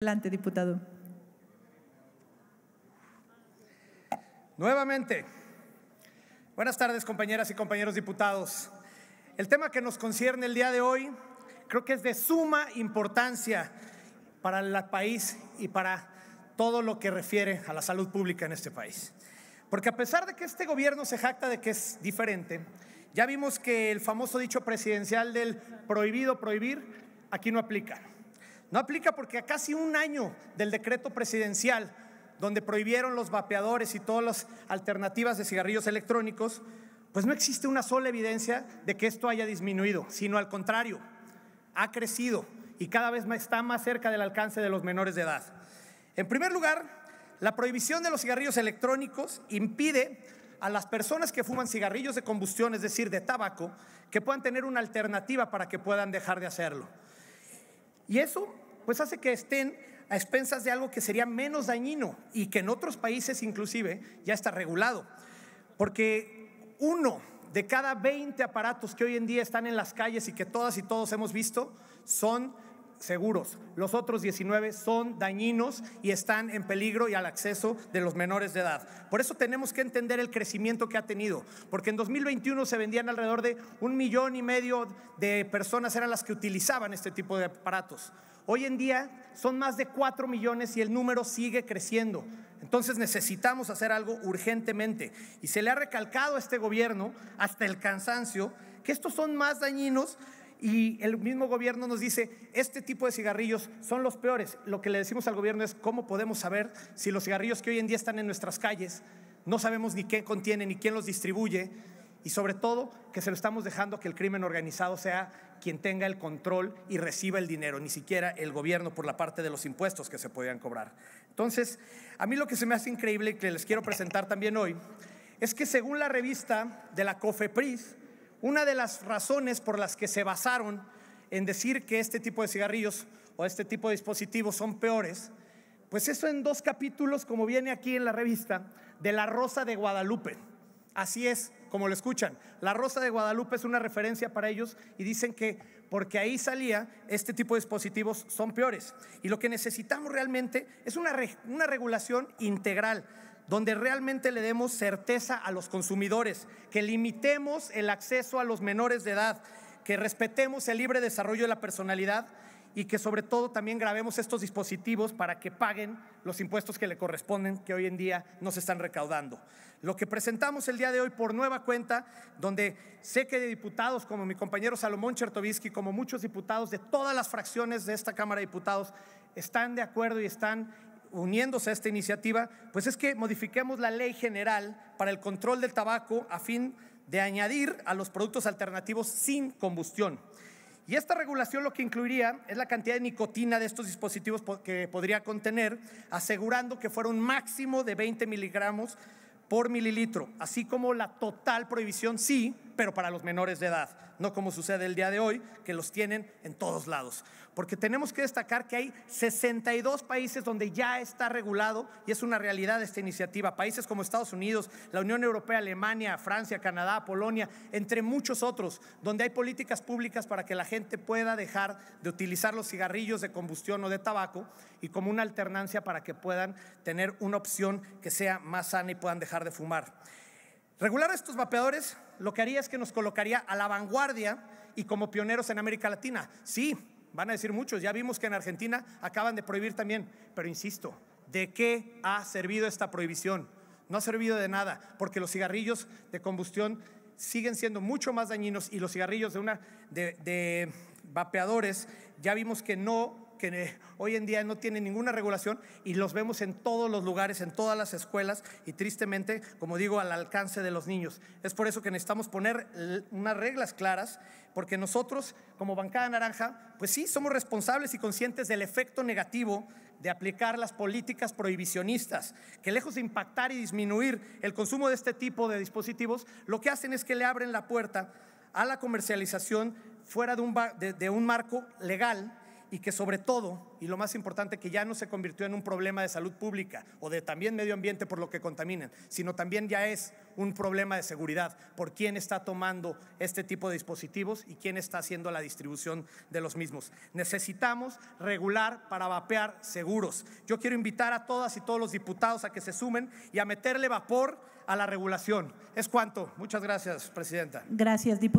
Adelante, diputado. Nuevamente, buenas tardes compañeras y compañeros diputados. El tema que nos concierne el día de hoy creo que es de suma importancia para el país y para todo lo que refiere a la salud pública en este país. Porque a pesar de que este gobierno se jacta de que es diferente, ya vimos que el famoso dicho presidencial del prohibido prohibir aquí no aplica. No aplica porque a casi un año del decreto presidencial, donde prohibieron los vapeadores y todas las alternativas de cigarrillos electrónicos, pues no existe una sola evidencia de que esto haya disminuido, sino al contrario, ha crecido y cada vez está más cerca del alcance de los menores de edad. En primer lugar, la prohibición de los cigarrillos electrónicos impide a las personas que fuman cigarrillos de combustión, es decir, de tabaco, que puedan tener una alternativa para que puedan dejar de hacerlo. Y eso pues hace que estén a expensas de algo que sería menos dañino y que en otros países inclusive ya está regulado. Porque uno de cada 20 aparatos que hoy en día están en las calles y que todas y todos hemos visto son seguros. Los otros 19 son dañinos y están en peligro y al acceso de los menores de edad. Por eso tenemos que entender el crecimiento que ha tenido, porque en 2021 se vendían alrededor de un millón y medio de personas eran las que utilizaban este tipo de aparatos. Hoy en día son más de 4 millones y el número sigue creciendo. Entonces necesitamos hacer algo urgentemente. Y se le ha recalcado a este gobierno, hasta el cansancio, que estos son más dañinos y el mismo gobierno nos dice, este tipo de cigarrillos son los peores. Lo que le decimos al gobierno es, ¿cómo podemos saber si los cigarrillos que hoy en día están en nuestras calles, no sabemos ni qué contienen ni quién los distribuye? Y sobre todo, que se lo estamos dejando que el crimen organizado sea quien tenga el control y reciba el dinero, ni siquiera el gobierno por la parte de los impuestos que se podían cobrar. Entonces, a mí lo que se me hace increíble y que les quiero presentar también hoy, es que según la revista de la COFEPRIS, una de las razones por las que se basaron en decir que este tipo de cigarrillos o este tipo de dispositivos son peores, pues eso en dos capítulos, como viene aquí en la revista, de La Rosa de Guadalupe. Así es, como lo escuchan. La Rosa de Guadalupe es una referencia para ellos y dicen que porque ahí salía, este tipo de dispositivos son peores. Y lo que necesitamos realmente es una, regulación integral donde realmente le demos certeza a los consumidores, que limitemos el acceso a los menores de edad, que respetemos el libre desarrollo de la personalidad y que sobre todo también grabemos estos dispositivos para que paguen los impuestos que le corresponden, que hoy en día no se están recaudando. Lo que presentamos el día de hoy por nueva cuenta, donde sé que de diputados como mi compañero Salomón Chertovisky, como muchos diputados de todas las fracciones de esta Cámara de Diputados, están de acuerdo y están uniéndose a esta iniciativa, pues es que modifiquemos la ley general para el control del tabaco a fin de añadir a los productos alternativos sin combustión. Y esta regulación lo que incluiría es la cantidad de nicotina de estos dispositivos que podría contener, asegurando que fuera un máximo de 20 miligramos por mililitro, así como la total prohibición, sí, pero para los menores de edad no como sucede el día de hoy, que los tienen en todos lados. Porque tenemos que destacar que hay 62 países donde ya está regulado y es una realidad esta iniciativa. Países como Estados Unidos, la Unión Europea, Alemania, Francia, Canadá, Polonia, entre muchos otros, donde hay políticas públicas para que la gente pueda dejar de utilizar los cigarrillos de combustión o de tabaco y como una alternancia para que puedan tener una opción que sea más sana y puedan dejar de fumar. Regular estos vapeadores lo que haría es que nos colocaría a la vanguardia y como pioneros en América Latina. Sí, van a decir muchos, ya vimos que en Argentina acaban de prohibir también, pero insisto, ¿de qué ha servido esta prohibición? No ha servido de nada, porque los cigarrillos de combustión siguen siendo mucho más dañinos y los cigarrillos de, una, de vapeadores ya vimos que no que eh, hoy en día no tiene ninguna regulación y los vemos en todos los lugares, en todas las escuelas y tristemente, como digo, al alcance de los niños. Es por eso que necesitamos poner unas reglas claras, porque nosotros, como bancada naranja, pues sí, somos responsables y conscientes del efecto negativo de aplicar las políticas prohibicionistas, que lejos de impactar y disminuir el consumo de este tipo de dispositivos, lo que hacen es que le abren la puerta a la comercialización fuera de un, de un marco legal y que sobre todo, y lo más importante, que ya no se convirtió en un problema de salud pública o de también medio ambiente por lo que contaminan, sino también ya es un problema de seguridad por quién está tomando este tipo de dispositivos y quién está haciendo la distribución de los mismos. Necesitamos regular para vapear seguros. Yo quiero invitar a todas y todos los diputados a que se sumen y a meterle vapor a la regulación. Es cuanto. Muchas gracias, Presidenta. Gracias, diputado.